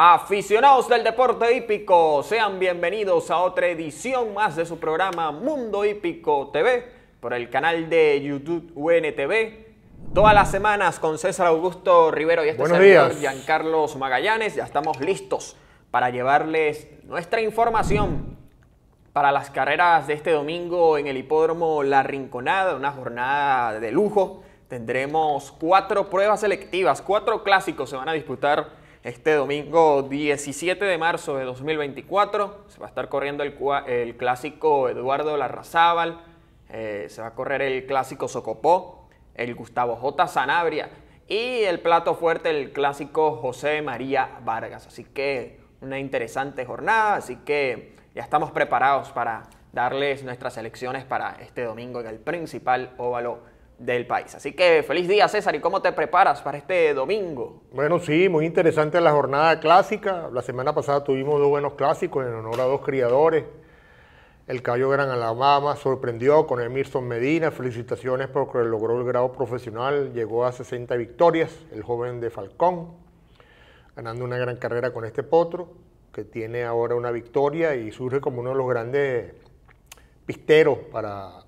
Aficionados del deporte hípico, sean bienvenidos a otra edición más de su programa Mundo Hípico TV por el canal de YouTube UNTV. Todas las semanas con César Augusto Rivero y este señor Giancarlo Magallanes. Ya estamos listos para llevarles nuestra información para las carreras de este domingo en el hipódromo La Rinconada, una jornada de lujo. Tendremos cuatro pruebas selectivas, cuatro clásicos se van a disputar este domingo 17 de marzo de 2024 se va a estar corriendo el, clásico Eduardo Larrazábal, eh, se va a correr el clásico Socopó, el Gustavo J. Sanabria y el plato fuerte, el clásico José María Vargas. Así que una interesante jornada, así que ya estamos preparados para darles nuestras elecciones para este domingo en el principal óvalo del país. Así que feliz día, César, ¿y cómo te preparas para este domingo? Bueno, sí, muy interesante la jornada clásica. La semana pasada tuvimos dos buenos clásicos en honor a dos criadores. El Cayo Gran Alabama sorprendió con Emerson Medina, felicitaciones porque logró el grado profesional, llegó a 60 victorias, el joven de Falcón, ganando una gran carrera con este potro, que tiene ahora una victoria y surge como uno de los grandes pisteros para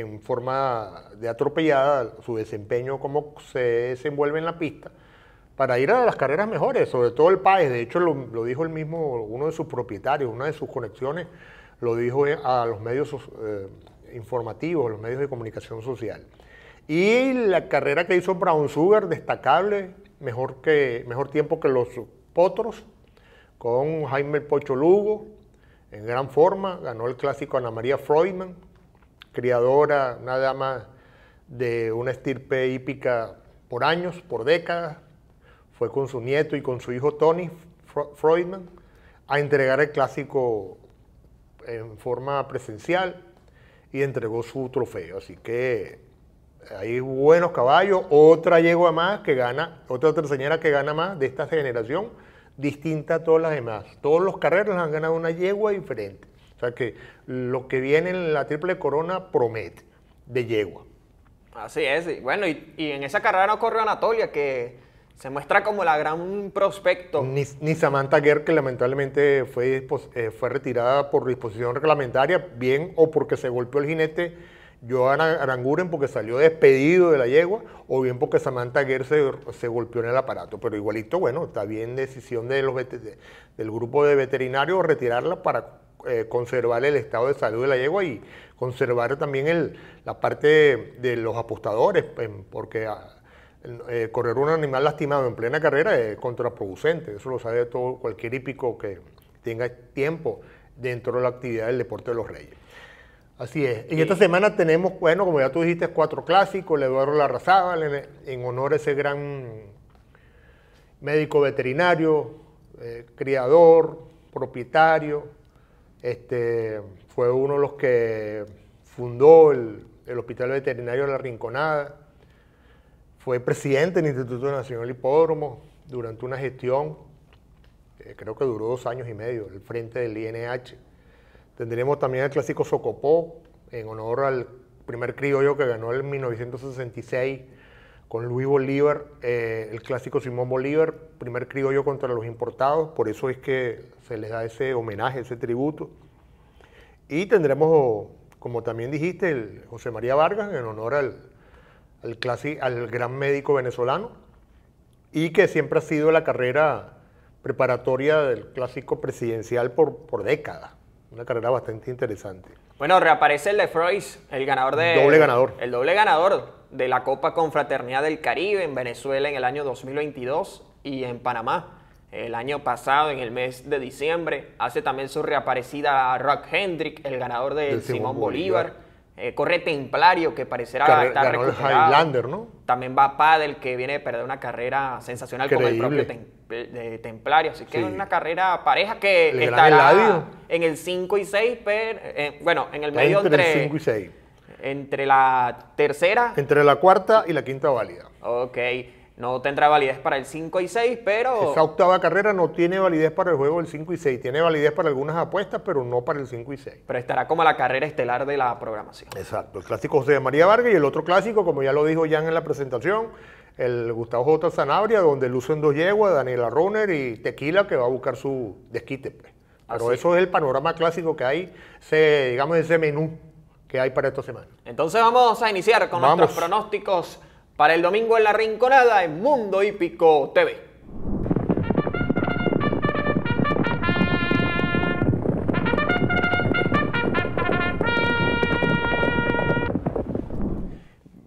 en forma de atropellada su desempeño, cómo se desenvuelve en la pista, para ir a las carreras mejores, sobre todo el país. De hecho, lo, dijo el mismo, uno de sus propietarios, una de sus conexiones, lo dijo a los medios eh, informativos, a los medios de comunicación social. Y la carrera que hizo Brown Sugar, destacable, mejor, que, mejor tiempo que los Potros, con Jaime Pocho Lugo, en gran forma, ganó el clásico Ana María Freudman, criadora, una dama de una estirpe hípica por años, por décadas. Fue con su nieto y con su hijo Tony Freudman a entregar el clásico en forma presencial y entregó su trofeo. Así que eh, hay buenos caballos. Otra yegua más que gana, otra señora que gana más de esta generación, distinta a todas las demás. Todos los carreras han ganado una yegua diferente que lo que viene en la triple corona promete de yegua. Así es, bueno, y, en esa carrera no corrió Anatolia, que se muestra como la gran prospecto. Ni, ni Samantha Guerr que lamentablemente fue, eh, fue retirada por disposición reglamentaria, bien o porque se golpeó el jinete Joan Aranguren porque salió despedido de la yegua, o bien porque Samantha Guerr se, golpeó en el aparato. Pero igualito, bueno, está bien decisión de los, del grupo de veterinarios retirarla para eh, conservar el estado de salud de la yegua y conservar también la parte de, los apostadores, porque ah, eh, correr un animal lastimado en plena carrera es contraproducente, eso lo sabe todo cualquier hípico que tenga tiempo dentro de la actividad del deporte de los reyes. Así es. Y esta semana tenemos, bueno, como ya tú dijiste, cuatro clásicos, Eduardo Larrazábal, en, en honor a ese gran médico veterinario, eh, criador, propietario, este, fue uno de los que fundó el, Hospital Veterinario de la Rinconada. Fue presidente del Instituto Nacional Hipódromo durante una gestión, eh, creo que duró dos años y medio, el frente del INH. Tendremos también el clásico Socopó, en honor al primer criollo que ganó en 1966 con Luis Bolívar, eh, el clásico Simón Bolívar, primer criollo contra los importados, por eso es que se les da ese homenaje, ese tributo. Y tendremos, como también dijiste, el José María Vargas en honor al, al, al gran médico venezolano y que siempre ha sido la carrera preparatoria del clásico presidencial por, por décadas. Una carrera bastante interesante. Bueno, reaparece el de Freud, el ganador de... Doble ganador. El doble ganador de la Copa Confraternidad del Caribe en Venezuela en el año 2022 y en Panamá el año pasado, en el mes de diciembre. Hace también su reaparecida Rock Hendrick, el ganador del, Simón Bolívar. Eh, corre Templario, que parecerá El Highlander, ¿no? También va Padel, que viene de perder una carrera sensacional con el propio Templario. Así que es una carrera pareja que está estará en el 5 y 6, pero, eh, bueno, en el medio entre, entre 5 y 6 entre la tercera. Entre la cuarta y la quinta válida. Ok. No tendrá validez para el 5 y 6, pero. Esa octava carrera no tiene validez para el juego del 5 y 6. Tiene validez para algunas apuestas, pero no para el 5 y 6. Pero estará como la carrera estelar de la programación. Exacto. El clásico José de María Vargas y el otro clásico, como ya lo dijo Jan en la presentación, el Gustavo J. Sanabria, donde en dos yeguas, Daniela Runner y Tequila, que va a buscar su desquite. Pues. Pero eso es el panorama clásico que hay, se digamos, ese menú que hay para esta semana. Entonces vamos a iniciar con nuestros pronósticos para el domingo en la Rinconada en Mundo Hípico TV.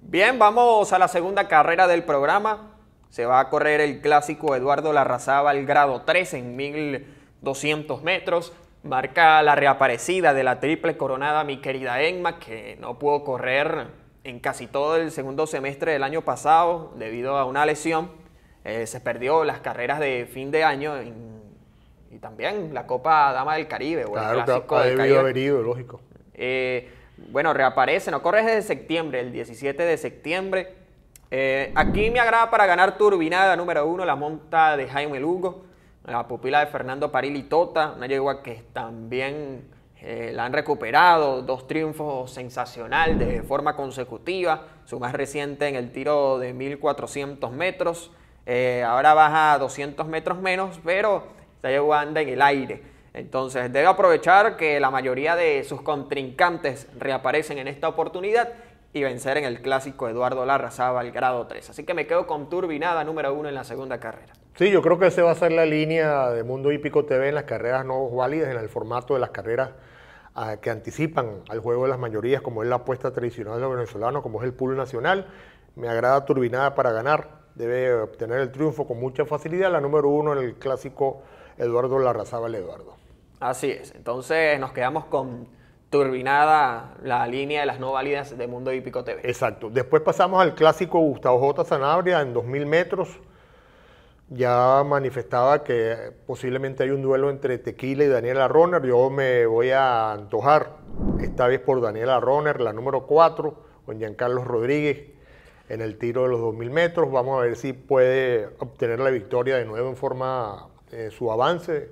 Bien, vamos a la segunda carrera del programa. Se va a correr el clásico Eduardo al grado 3 en 1200 metros. Marca la reaparecida de la triple coronada mi querida Enma, que no pudo correr en casi todo el segundo semestre del año pasado debido a una lesión. Eh, se perdió las carreras de fin de año y, también la Copa Dama del Caribe. claro, ha, debido haber ido, lógico. Eh, bueno, reaparece, no corre desde septiembre, el 17 de septiembre. Eh, aquí me agrada para ganar turbinada número uno, la monta de Jaime Lugo la pupila de Fernando Parili Tota, una yegua que también eh, la han recuperado, dos triunfos sensacional de forma consecutiva, su más reciente en el tiro de 1400 metros, eh, ahora baja a 200 metros menos, pero esta yegua anda en el aire. Entonces debe aprovechar que la mayoría de sus contrincantes reaparecen en esta oportunidad y vencer en el clásico Eduardo el grado 3. Así que me quedo con Turbinada número uno en la segunda carrera. Sí, yo creo que esa va a ser la línea de Mundo Hípico TV en las carreras no válidas, en el formato de las carreras ah, que anticipan al juego de las mayorías, como es la apuesta tradicional de los venezolanos, como es el pool nacional. Me agrada Turbinada para ganar, debe obtener el triunfo con mucha facilidad, la número uno en el clásico Eduardo Larrazábal Eduardo. Así es, entonces nos quedamos con turbinada la línea de las no válidas de Mundo Hípico TV. Exacto. Después pasamos al clásico Gustavo J. Sanabria en 2000 metros ya manifestaba que posiblemente hay un duelo entre Tequila y Daniela Roner. Yo me voy a antojar, esta vez por Daniela Roner, la número 4, con Giancarlo Rodríguez en el tiro de los 2.000 metros. Vamos a ver si puede obtener la victoria de nuevo en forma eh, su avance.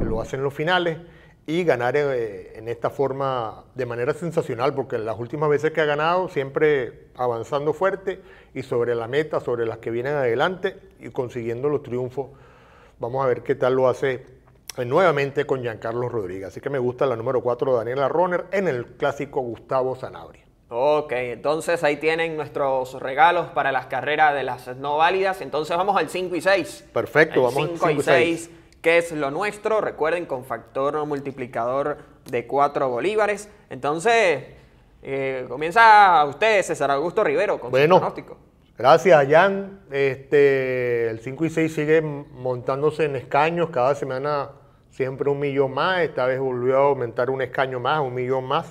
Lo hacen los finales y ganar eh, en esta forma de manera sensacional, porque las últimas veces que ha ganado siempre avanzando fuerte y sobre la meta, sobre las que vienen adelante y consiguiendo los triunfos. Vamos a ver qué tal lo hace eh, nuevamente con Giancarlo Rodríguez. Así que me gusta la número 4, Daniela Roner, en el clásico Gustavo Sanabria. Ok, entonces ahí tienen nuestros regalos para las carreras de las no válidas. Entonces vamos al 5 y 6. Perfecto, vamos al 5 y 6 que es lo nuestro? Recuerden, con factor multiplicador de 4 bolívares. Entonces, eh, comienza usted, César Augusto Rivero, con su pronóstico. Gracias, Jan. Este, el 5 y 6 sigue montándose en escaños. Cada semana siempre un millón más. Esta vez volvió a aumentar un escaño más, un millón más.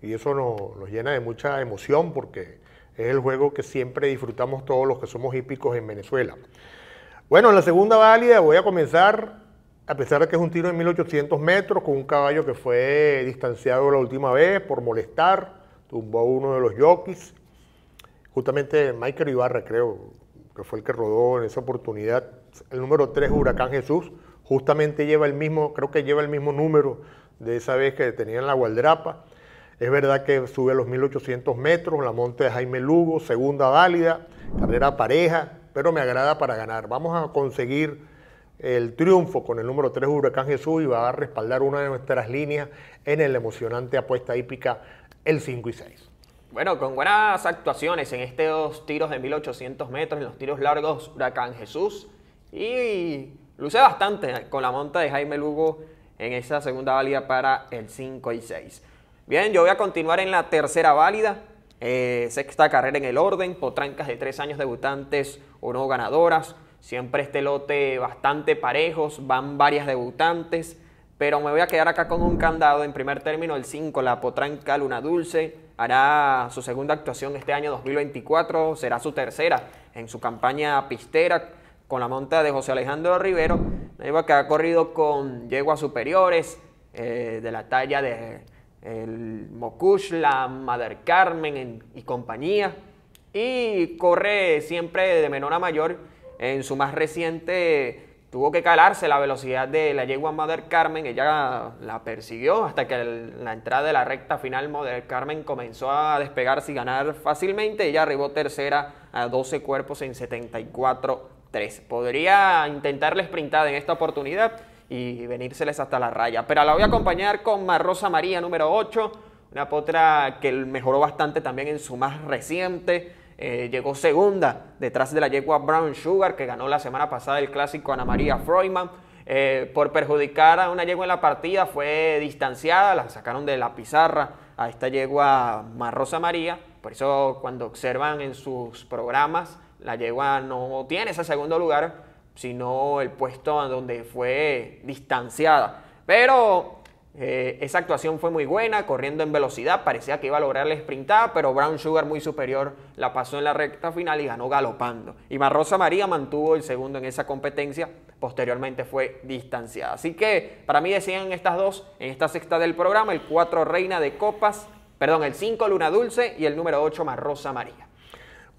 Y eso nos, nos llena de mucha emoción porque es el juego que siempre disfrutamos todos los que somos hípicos en Venezuela. Bueno, en la segunda válida voy a comenzar, a pesar de que es un tiro de 1800 metros, con un caballo que fue distanciado la última vez por molestar, tumbó a uno de los jockeys, justamente Michael Ibarra, creo, que fue el que rodó en esa oportunidad, el número 3, Huracán Jesús, justamente lleva el mismo, creo que lleva el mismo número de esa vez que en la Gualdrapa. Es verdad que sube a los 1800 metros, la monte de Jaime Lugo, segunda válida, carrera pareja, pero me agrada para ganar. Vamos a conseguir el triunfo con el número 3 Huracán Jesús y va a respaldar una de nuestras líneas en el emocionante apuesta hípica el 5 y 6. Bueno, con buenas actuaciones en estos tiros de 1800 metros, en los tiros largos Huracán Jesús y luce bastante con la monta de Jaime Lugo en esa segunda válida para el 5 y 6. Bien, yo voy a continuar en la tercera válida. Eh, sexta carrera en el orden, potrancas de tres años debutantes o no ganadoras. Siempre este lote bastante parejos, van varias debutantes, pero me voy a quedar acá con un candado. En primer término, el 5, la potranca Luna Dulce, hará su segunda actuación este año 2024, será su tercera en su campaña pistera con la monta de José Alejandro Rivero, que ha corrido con yeguas superiores eh, de la talla de el Mokush, la Madre Carmen y compañía, y corre siempre de menor a mayor. En su más reciente tuvo que calarse la velocidad de la yegua Mader Carmen, ella la persiguió hasta que la entrada de la recta final Mader Carmen comenzó a despegarse y ganar fácilmente, ella arribó tercera a 12 cuerpos en 74-3. Podría la sprintada en esta oportunidad, y venírseles hasta la raya. Pero la voy a acompañar con Rosa María, número 8, una potra que mejoró bastante también en su más reciente. Eh, llegó segunda detrás de la yegua Brown Sugar, que ganó la semana pasada el clásico Ana María Freudman. Eh, por perjudicar a una yegua en la partida fue distanciada, la sacaron de la pizarra a esta yegua Rosa María. Por eso cuando observan en sus programas, la yegua no tiene ese segundo lugar sino el puesto donde fue distanciada. Pero eh, esa actuación fue muy buena, corriendo en velocidad, parecía que iba a lograr la sprintada, pero Brown Sugar muy superior la pasó en la recta final y ganó galopando. Y Marrosa María mantuvo el segundo en esa competencia, posteriormente fue distanciada. Así que para mí decían estas dos, en esta sexta del programa, el 4 Reina de Copas, perdón, el 5 Luna Dulce y el número 8 Marrosa María.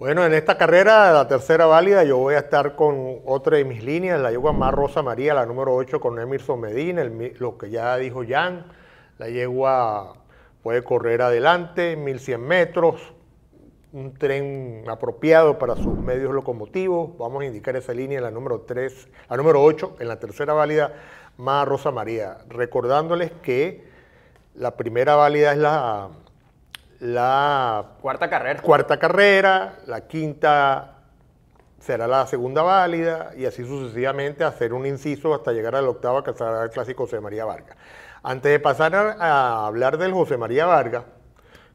Bueno, en esta carrera, la tercera válida, yo voy a estar con otra de mis líneas, la yegua más Rosa María, la número 8 con Emerson Medina, lo que ya dijo Jan, la yegua puede correr adelante, 1100 metros, un tren apropiado para sus medios locomotivos, vamos a indicar esa línea, la número 3, la número 8, en la tercera válida, más Rosa María, recordándoles que la primera válida es la la cuarta carrera. Cuarta carrera, la quinta será la segunda válida y así sucesivamente hacer un inciso hasta llegar a la octava que será el clásico José María Vargas. Antes de pasar a, hablar del José María Vargas,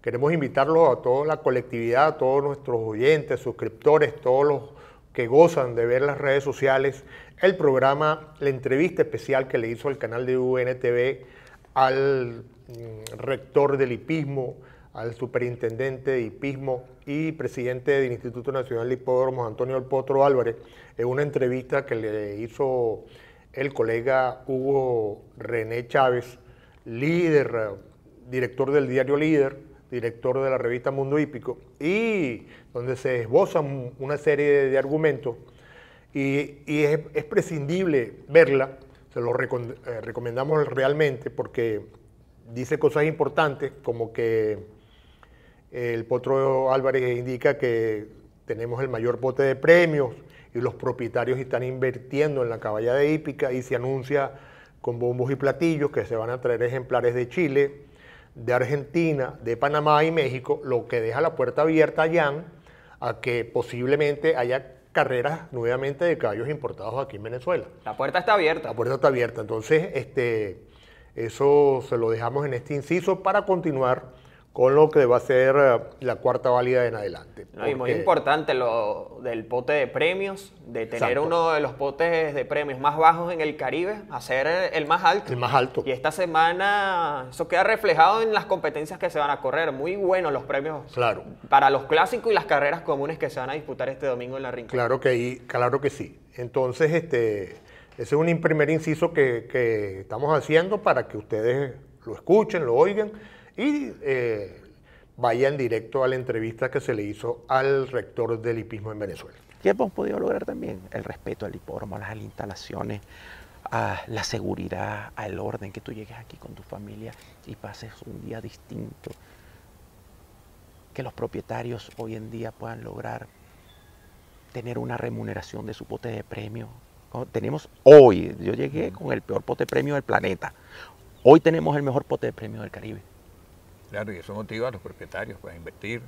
queremos invitarlo a toda la colectividad, a todos nuestros oyentes, suscriptores, todos los que gozan de ver las redes sociales, el programa, la entrevista especial que le hizo el canal de UNTV al mm, rector del hipismo, al superintendente de hipismo y presidente del Instituto Nacional de Hipódromos, Antonio El Álvarez, en una entrevista que le hizo el colega Hugo René Chávez, líder, director del diario Líder, director de la revista Mundo Hípico, y donde se esbozan una serie de argumentos y, es, prescindible verla, se lo eh, recomendamos realmente porque dice cosas importantes como que el Potro Álvarez indica que tenemos el mayor bote de premios y los propietarios están invirtiendo en la caballa de hípica y se anuncia con bombos y platillos que se van a traer ejemplares de Chile, de Argentina, de Panamá y México, lo que deja la puerta abierta a a que posiblemente haya carreras nuevamente de caballos importados aquí en Venezuela. La puerta está abierta. La puerta está abierta. Entonces, este, eso se lo dejamos en este inciso para continuar con lo que va a ser eh, la cuarta válida en adelante. y muy importante lo del pote de premios, de tener uno de los potes de premios más bajos en el Caribe, hacer el más alto. El más alto. Y esta semana eso queda reflejado en las competencias que se van a correr. Muy buenos los premios para los clásicos y las carreras comunes que se van a disputar este domingo en la Rincón. Claro que, claro que sí. Entonces, este, ese es un primer inciso que estamos haciendo para que ustedes lo escuchen, lo oigan y eh, vaya vayan directo a la entrevista que se le hizo al rector del hipismo en Venezuela. ¿Qué hemos podido lograr también? El respeto al hipódromo, a las instalaciones, a la seguridad, al orden, que tú llegues aquí con tu familia y pases un día distinto. Que los propietarios hoy en día puedan lograr tener una remuneración de su pote de premio. Tenemos hoy, yo llegué con el peor pote de premio del planeta. Hoy tenemos el mejor pote de premio del Caribe. Claro, y eso motiva a los propietarios para pues, invertir.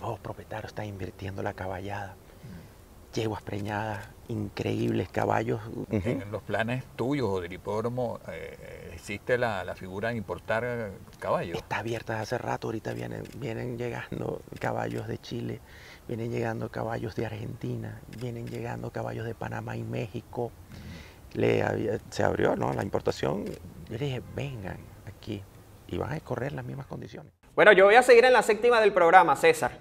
Los propietarios están invirtiendo la caballada. Mm. Yeguas preñadas, increíbles caballos. En ¿Eh? los planes tuyos o del hipódromo eh, existe la, figura de importar eh, caballos. Está abierta hace rato, ahorita vienen, vienen llegando caballos de Chile, vienen llegando caballos de Argentina, vienen llegando caballos de Panamá y México. Mm. se abrió la importación. Yo le dije, vengan aquí y van a correr las mismas condiciones. Bueno, yo voy a seguir en la séptima del programa, César.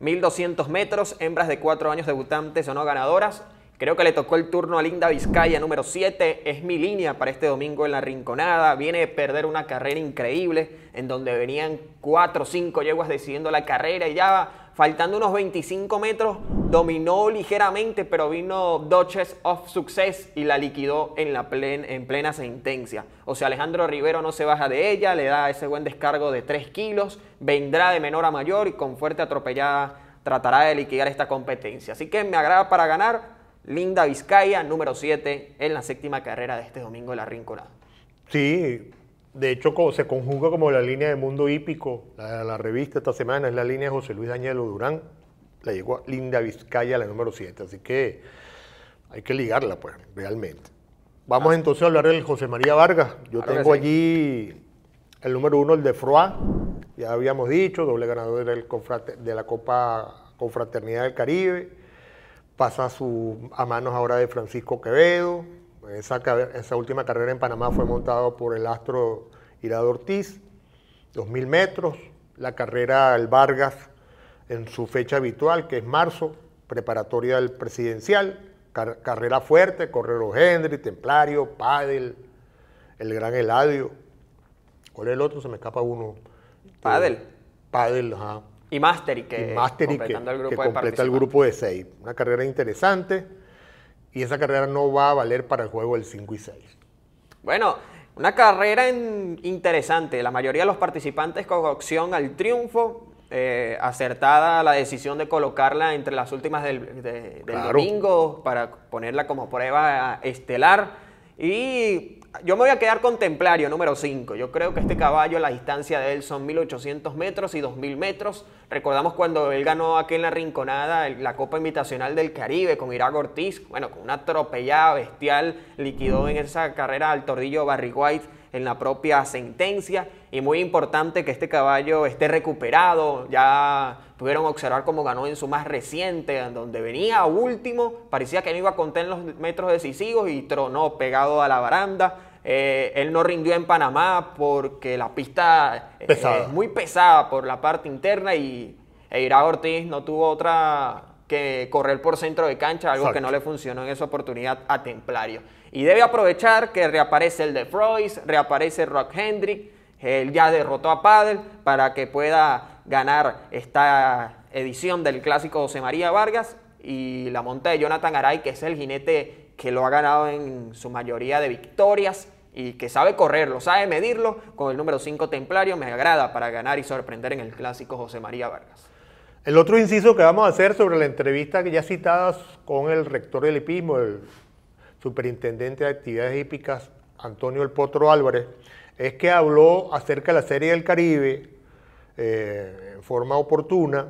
1200 eh, metros, hembras de cuatro años debutantes o no ganadoras. Creo que le tocó el turno a Linda Vizcaya, número 7. Es mi línea para este domingo en la Rinconada. Viene de perder una carrera increíble en donde venían cuatro o cinco yeguas decidiendo la carrera y ya faltando unos 25 metros, dominó ligeramente, pero vino Dodges of Success y la liquidó en, la plen, en plena sentencia. O sea, Alejandro Rivero no se baja de ella, le da ese buen descargo de 3 kilos, vendrá de menor a mayor y con fuerte atropellada tratará de liquidar esta competencia. Así que me agrada para ganar. Linda Vizcaya, número 7, en la séptima carrera de este domingo de la Rinconada. Sí, de hecho, se conjuga como la línea de Mundo Hípico. La, revista esta semana es la línea de José Luis Danielo Durán. La llegó Linda Vizcaya, la número 7. Así que hay que ligarla, pues, realmente. Vamos ah. entonces a hablar del José María Vargas. Yo tengo allí el número uno, el de Froa. Ya habíamos dicho, doble ganador del de la Copa Confraternidad del Caribe. Pasa su, a manos ahora de Francisco Quevedo esa, última carrera en Panamá fue montada por el astro Irado Ortiz, 2.000 metros. La carrera al Vargas en su fecha habitual, que es marzo, preparatoria del presidencial, carrera fuerte, Correo Gendry, Templario, Padel, el Gran Eladio. ¿Cuál es el otro? Se me escapa uno. Padel. Padel, ajá. Y Mastery, que, que, completa el grupo de seis. Una carrera interesante y esa carrera no va a valer para el juego del 5 y 6. Bueno, una carrera interesante. La mayoría de los participantes con opción al triunfo. Eh, acertada la decisión de colocarla entre las últimas del, domingo para ponerla como prueba eh, estelar. Y yo me voy a quedar con Templario número 5. Yo creo que este caballo, la distancia de él son 1800 metros y 2000 metros. Recordamos cuando él ganó aquí en la Rinconada la Copa Invitacional del Caribe con Irak Ortiz. Bueno, con una atropellada bestial, liquidó en esa carrera al tordillo Barry White en la propia sentencia y muy importante que este caballo esté recuperado. Ya pudieron observar cómo ganó en su más reciente, donde venía último, parecía que no iba a contar en los metros decisivos y tronó pegado a la baranda. Eh, él no rindió en Panamá porque la pista eh, es muy pesada por la parte interna y Eira Ortiz no tuvo otra que correr por centro de cancha, algo que no le funcionó en esa oportunidad a Templario. Y debe aprovechar que reaparece el de Freud, reaparece Rock Hendrick, él ya derrotó a Padel para que pueda ganar esta edición del clásico José María Vargas y la monta de Jonathan Aray, que es el jinete que lo ha ganado en su mayoría de victorias y que sabe correrlo, sabe medirlo, con el número 5 Templario me agrada para ganar y sorprender en el clásico José María Vargas. El otro inciso que vamos a hacer sobre la entrevista que ya citadas con el rector del hipismo, el superintendente de actividades hípicas, Antonio El Potro Álvarez, es que habló acerca de la Serie del Caribe eh, en forma oportuna.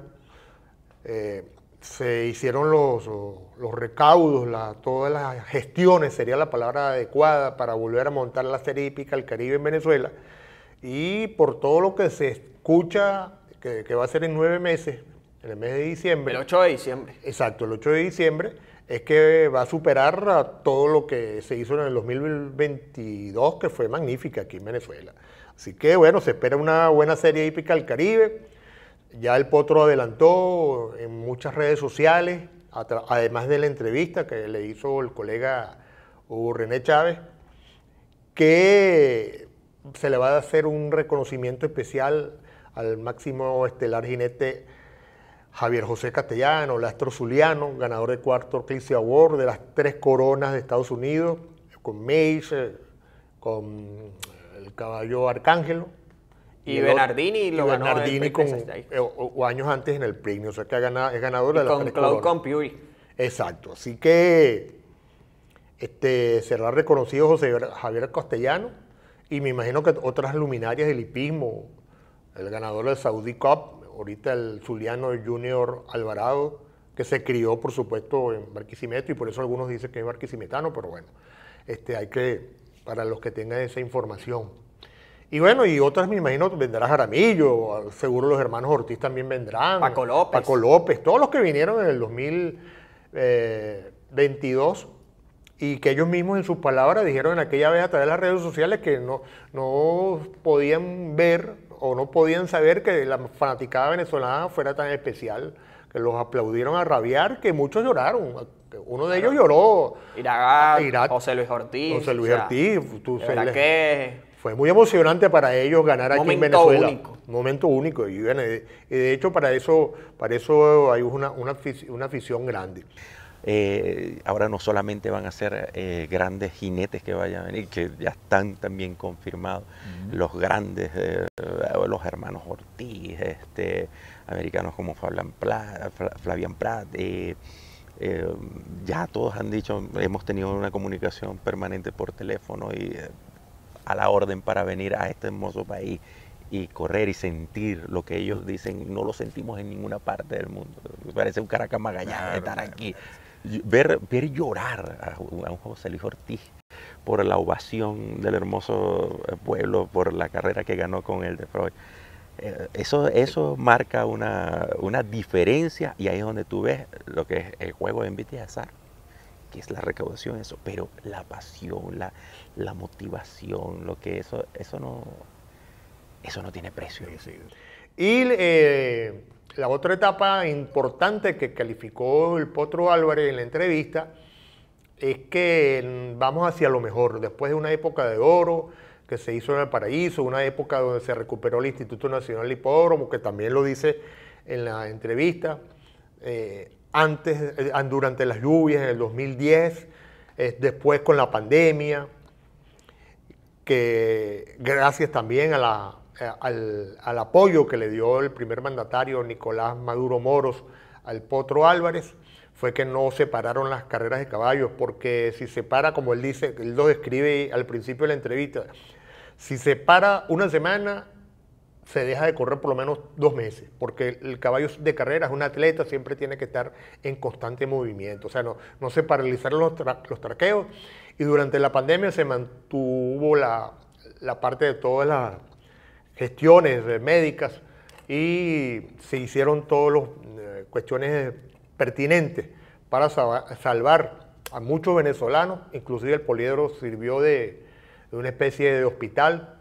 Eh, se hicieron los, recaudos, todas las gestiones, sería la palabra adecuada, para volver a montar la serie hípica del Caribe en Venezuela. Y por todo lo que se escucha, que, que va a ser en nueve meses, en el mes de diciembre. El 8 de diciembre. Exacto, el 8 de diciembre es que va a superar a todo lo que se hizo en el 2022, que fue magnífica aquí en Venezuela. Así que bueno, se espera una buena serie hípica al Caribe. Ya el Potro adelantó en muchas redes sociales, además de la entrevista que le hizo el colega Hugo René Chávez, que se le va a hacer un reconocimiento especial al máximo estelar jinete Javier José Castellano, Lastro Zuliano, ganador del cuarto Orquídea Award, de las tres coronas de Estados Unidos, con Mace, con el caballo Arcángelo. Y, Bernardini Bernardini con, o, años antes en el premio, o sea que ha ganado, es ganador de las con Exacto, así que este, será reconocido José Javier Castellano y me imagino que otras luminarias del hipismo, el ganador del Saudi Cup, ahorita el Zuliano Junior Alvarado, que se crió, por supuesto, en Barquisimeto y por eso algunos dicen que es barquisimetano, pero bueno, este, hay que, para los que tengan esa información. Y bueno, y otras me imagino vendrá Jaramillo, seguro los hermanos Ortiz también vendrán. Paco López. Paco López, todos los que vinieron en el 2022 eh, y que ellos mismos en sus palabras dijeron en aquella vez a través de las redes sociales que no, no podían ver o no podían saber que la fanaticada venezolana fuera tan especial, que los aplaudieron a rabiar, que muchos lloraron. Uno de ellos lloró. José Luis Ortiz. José Luis Ortiz. Tú se Fue muy emocionante para ellos ganar aquí en Venezuela. momento Único. Momento único. Y, de hecho, para eso, para eso hay una, una afición grande. Eh, ahora no solamente van a ser eh, grandes jinetes que vayan a venir, que ya están también confirmados, los grandes, eh, los hermanos Ortiz, este, americanos como Fabian Pratt, Flavian ya todos han dicho, hemos tenido una comunicación permanente por teléfono y a la orden para venir a este hermoso país y correr y sentir lo que ellos dicen, no lo sentimos en ninguna parte del mundo. Parece un Caracas Magallanes estar aquí ver, ver llorar a, un José Luis Ortiz por la ovación del hermoso eh, pueblo, por la carrera que ganó con el de Freud. Eh, eso, eso marca una, diferencia y ahí es donde tú ves lo que es el juego de envite azar, que es la recaudación, eso, pero la pasión, la, la motivación, lo que eso, eso no, eso no tiene precio. Y eh, la otra etapa importante que calificó el Potro Álvarez en la entrevista es que mm, vamos hacia lo mejor, después de una época de oro que se hizo en el paraíso, una época donde se recuperó el Instituto Nacional de Hipódromo, que también lo dice en la entrevista, eh, antes, eh, durante las lluvias en el 2010, después con la pandemia, que gracias también a la eh, al, al, apoyo que le dio el primer mandatario Nicolás Maduro Moros al Potro Álvarez fue que no separaron las carreras de caballos, porque si separa, como él dice, él lo describe al principio de la entrevista, si se para una semana, se deja de correr por lo menos dos meses, porque el caballo de carreras, es un atleta, siempre tiene que estar en constante movimiento, o sea, no, no se paralizaron los, los traqueos y durante la pandemia se mantuvo la, la parte de todas la gestiones eh, médicas y se hicieron todas las eh, cuestiones pertinentes para salvar a muchos venezolanos, inclusive el poliedro sirvió de, de una especie de hospital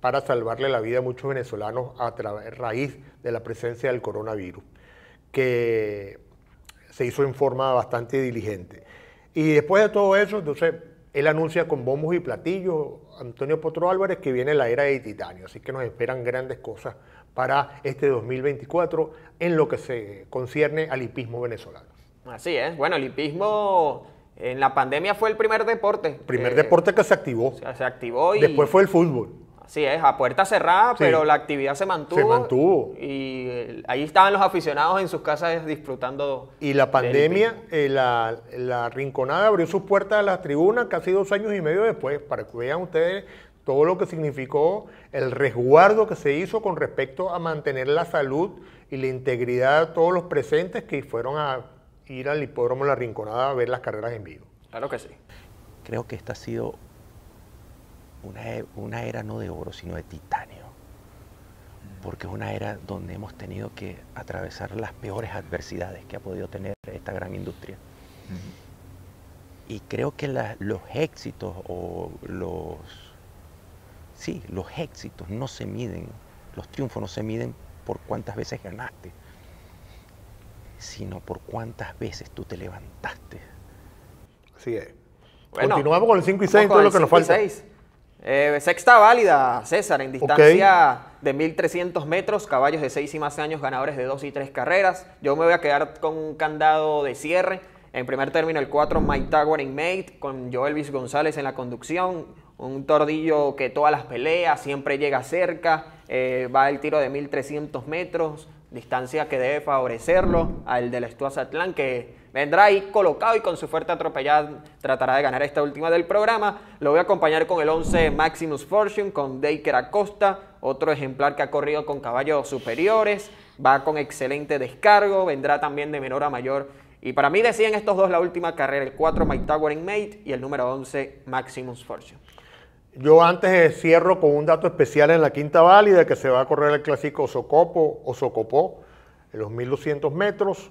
para salvarle la vida a muchos venezolanos a raíz de la presencia del coronavirus, que se hizo en forma bastante diligente. Y después de todo eso, entonces, él anuncia con bombos y platillos Antonio Potro Álvarez que viene la era de titanio. Así que nos esperan grandes cosas para este 2024 en lo que se concierne al hipismo venezolano. Así es. Bueno, el hipismo en la pandemia fue el primer deporte. Primer eh, deporte que se activó. se activó y... Después fue el fútbol. Sí, es, a puerta cerrada, pero la actividad se mantuvo. Se mantuvo. Y eh, ahí estaban los aficionados en sus casas disfrutando. Y la pandemia, eh, la, la, rinconada abrió sus puertas a las tribunas casi dos años y medio después, para que vean ustedes todo lo que significó el resguardo que se hizo con respecto a mantener la salud y la integridad de todos los presentes que fueron a ir al hipódromo La Rinconada a ver las carreras en vivo. Claro que sí. Creo que esta ha sido e, una, era no de oro, sino de titanio, mm. porque es una era donde hemos tenido que atravesar las peores adversidades que ha podido tener esta gran industria. Y creo que los éxitos o los... Sí, los éxitos no se miden, los triunfos no se miden por cuántas veces ganaste, sino por cuántas veces tú te levantaste. Así es. Continuamos con el 5 y 6, todo lo que nos falta. 6. Eh, sexta válida, César, en distancia de 1300 metros, caballos de 6 y más años, ganadores de 2 y 3 carreras. Yo me voy a quedar con un candado de cierre. En primer término, el 4, Mike Towering inmate Mate, con Joelvis González en la conducción. Un tordillo que todas las peleas, siempre llega cerca. Eh, va el tiro de 1300 metros, distancia que debe favorecerlo al de la Atlán, que Vendrá ahí colocado y con su fuerte atropellada tratará de ganar esta última del programa. Lo voy a acompañar con el 11 Maximus Fortune, con Deiker Acosta, otro ejemplar que ha corrido con caballos superiores. Va con excelente descargo, vendrá también de menor a mayor. Y para mí decían estos dos la última carrera, el 4 My Towering Mate y el número 11 Maximus Fortune. Yo antes eh, cierro con un dato especial en la Quinta Válida que se va a correr el clásico Socopo o en los 1200 metros.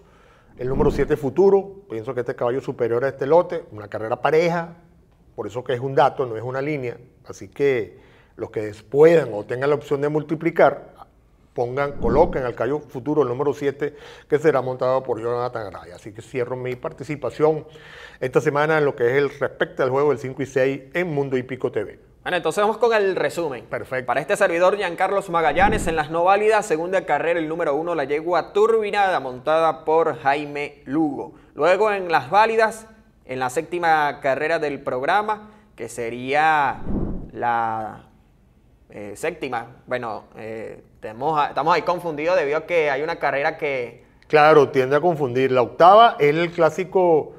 El número 7 futuro, pienso que este caballo superior a este lote, una carrera pareja, por eso que es un dato, no es una línea. Así que los que puedan o tengan la opción de multiplicar, pongan, coloquen al caballo futuro el número 7 que será montado por Jonathan Gray. Así que cierro mi participación esta semana en lo que es el respecto al juego del 5 y 6 en Mundo Pico TV. Bueno, entonces vamos con el resumen. Perfecto. Para este servidor, Giancarlos Magallanes en las no válidas, segunda carrera, el número uno, la yegua turbinada montada por Jaime Lugo. Luego en las válidas, en la séptima carrera del programa, que sería la eh, séptima. Bueno, eh, estamos ahí confundidos debido a que hay una carrera que... Claro, tiende a confundir. La octava es el clásico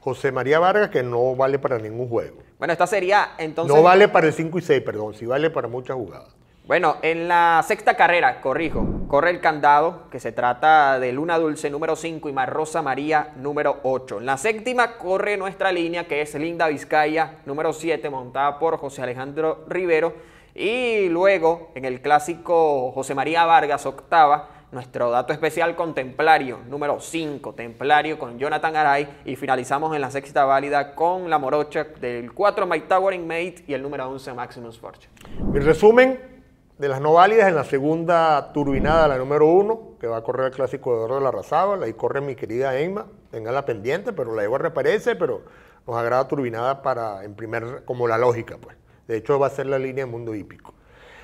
José María Vargas, que no vale para ningún juego. Bueno, esta sería entonces. No vale para el 5 y 6, perdón, si vale para muchas jugadas. Bueno, en la sexta carrera, corrijo, corre el candado, que se trata de Luna Dulce número 5 y Rosa María número 8. En la séptima corre nuestra línea, que es Linda Vizcaya número 7, montada por José Alejandro Rivero. Y luego, en el clásico José María Vargas, octava, nuestro dato especial con Templario, número 5, Templario con Jonathan Aray. Y finalizamos en la sexta válida con la morocha del 4 My Towering Mate y el número 11 Maximus Fortune. Mi resumen de las no válidas en la segunda turbinada, la número 1, que va a correr el clásico de oro de la Razaba. Ahí corre mi querida Emma, la pendiente, pero la igual reaparece, pero nos agrada turbinada para en primer, como la lógica, pues. De hecho, va a ser la línea de mundo hípico.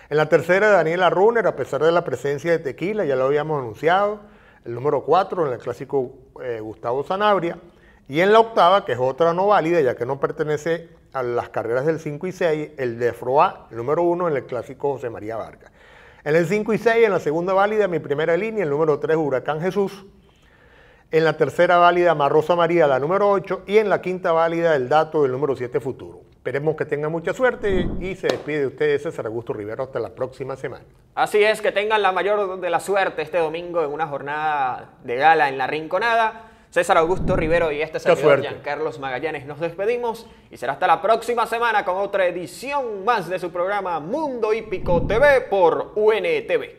En la tercera, Daniela Runner, a pesar de la presencia de Tequila, ya lo habíamos anunciado. El número 4, en el clásico eh, Gustavo Sanabria. Y en la octava, que es otra no válida, ya que no pertenece a las carreras del 5 y 6, el de Froa, el número uno en el clásico José María Vargas. En el 5 y 6, en la segunda válida, mi primera línea, el número 3, Huracán Jesús. En la tercera válida, Marrosa María, la número 8. Y en la quinta válida, el dato del número 7, Futuro. Esperemos que tengan mucha suerte y se despide de ustedes César Augusto Rivero hasta la próxima semana. Así es, que tengan la mayor de la suerte este domingo en una jornada de gala en La Rinconada. César Augusto Rivero y este señor Carlos Magallanes nos despedimos y será hasta la próxima semana con otra edición más de su programa Mundo Hípico TV por UNTV.